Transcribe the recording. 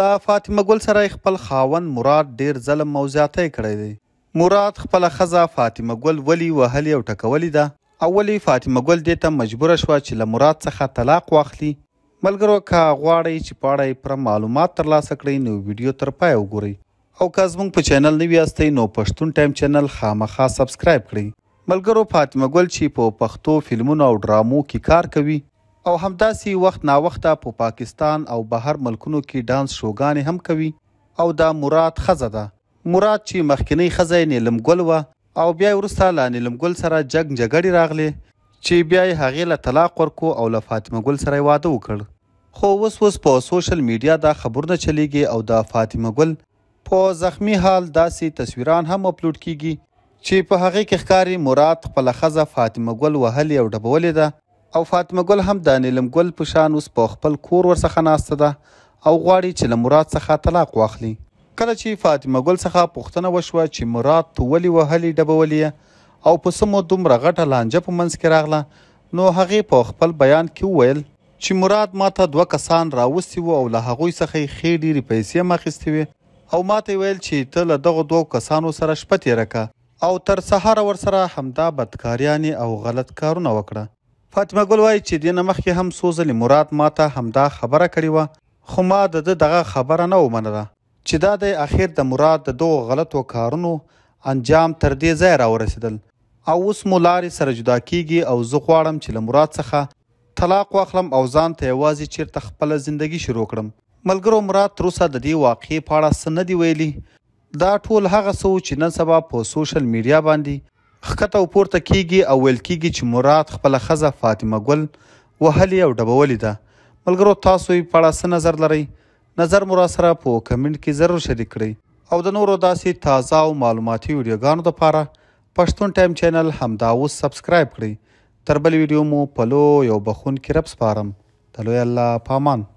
له فاطمه ګل سره خپل خاون مراد ډیر ظلم او زیاتی کړی دی مراد خپل خزه فاطمه ګل ولی وهلی او ټکولی ده اولی فاطمه ګل دې ته مجبوره شوه چې له مراد څخه طلاق واخلي ملګرو که غواړئ چې پاړی پر معلومات ترلاسه کړئ نو ویډیو تر پای وګورئ او که زموږ په چینل نوی یاستئ نو پښتون ټایم چینل خامخا سبسکرایب کړئ ملګرو فاطمه ګل چې په پښتو فلمونو او ډرامو کې کار کوي او همداسي وخت نا وخته په پاکستان او بهر ملکونو کې ډانس شوګانې هم کوي او دا مراد خزه ده مراد چې مخکنی خزه یې لمګل و او بیا ورسته لانی لمګل سره جګ جګړې راغله چې بیا یې هغې له طلاق ورکو او له فاطمه ګل سره واده وکړ خو وس وس په سوشل میډیا دا خبرونه چلیږي او دا فاطمه ګل په زخمی حال داسې تصویران هم اپلوډ کیږي چې په هغې کې ښکاری مراد خپل خزه فاطمه ګل وهلې او ډبولې ده او فاطمه ګل هم د نیلم ګل په شان اوس په خپل کور ورڅخه ناسته ده او غواړي چې له مراد څخه طلاق واخلي کله چې فاطمه ګل څخه پوښتنه وشوه چې مراد تو ولي وهلي ډبولې او په سمو دومره غټه لانجه په منځ کې راغله نو هغې په خپل بیان کې وویل چې مراد ماته دوه کسان راوستي وو او له هغوی څخه یې ښې ډېرې پیسې ماخیستې وې او ماته ویل چې ته له دغو دوو کسانو سره شپه تېره که او تر سهاره ورسره همدا بدکاریانې او غلط کارونه وکړه فاطمه ګل وایي چې دینه مخکې هم سوزلی مراد ماته همدا خبره کړې و خو ما د دغه خبره نه ومنله چې دا د اخیر د مراد د دوه غلطو کارونو انجام تر دې ځای راورسېدل او اوس مو لارې سره جدا کیږي او زه غواړم چې له مراد څخه طلاق واخلم او ځان ته یوازې چیرته خپله زندگی شروع کړم ملګرو مراد تر اوسه د دې واقعې په اړه څه نه دی ویلي دا ټول هغه څه چې نن سبا په سوشل میډیا باندې خکته او پورته کیږي او ویل کیږي چې مراد خپل خزه فاطمه ګل وهلی او ډبولې ده ملګرو تاسو په اړه څه نظر لرئ نظر مو را سره په کمنټ کې ضرور شریک کړئ او د نورو داسې تازه او معلوماتي ویډیوګانو لپاره پښتون ټایم چینل همدا اوس سبسکرایب کړئ تر بل ویډیو مو په لو یو بخون کې رب سپارم د لوی الله پامان